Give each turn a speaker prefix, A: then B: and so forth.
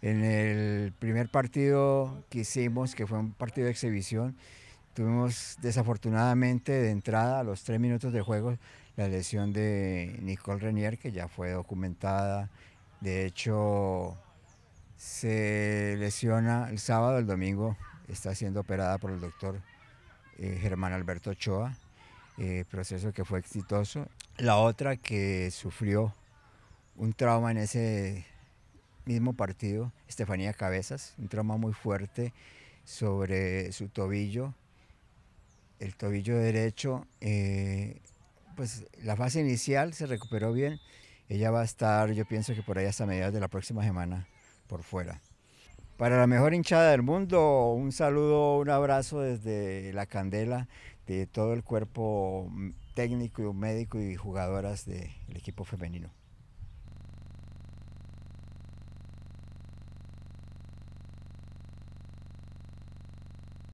A: En el primer partido que hicimos, que fue un partido de exhibición, tuvimos desafortunadamente de entrada a los tres minutos de juego la lesión de Nicole Renier, que ya fue documentada. De hecho, se lesiona el sábado, el domingo está siendo operada por el doctor eh, Germán Alberto Ochoa, eh, proceso que fue exitoso. La otra que sufrió un trauma en ese mismo partido, Estefanía Cabezas, un trauma muy fuerte sobre su tobillo, el tobillo derecho. Eh, pues la fase inicial se recuperó bien. Ella va a estar, yo pienso que por ahí hasta mediados de la próxima semana, por fuera. Para la mejor hinchada del mundo, un saludo, un abrazo desde la candela de todo el cuerpo mm, técnico, médico y jugadoras del equipo femenino.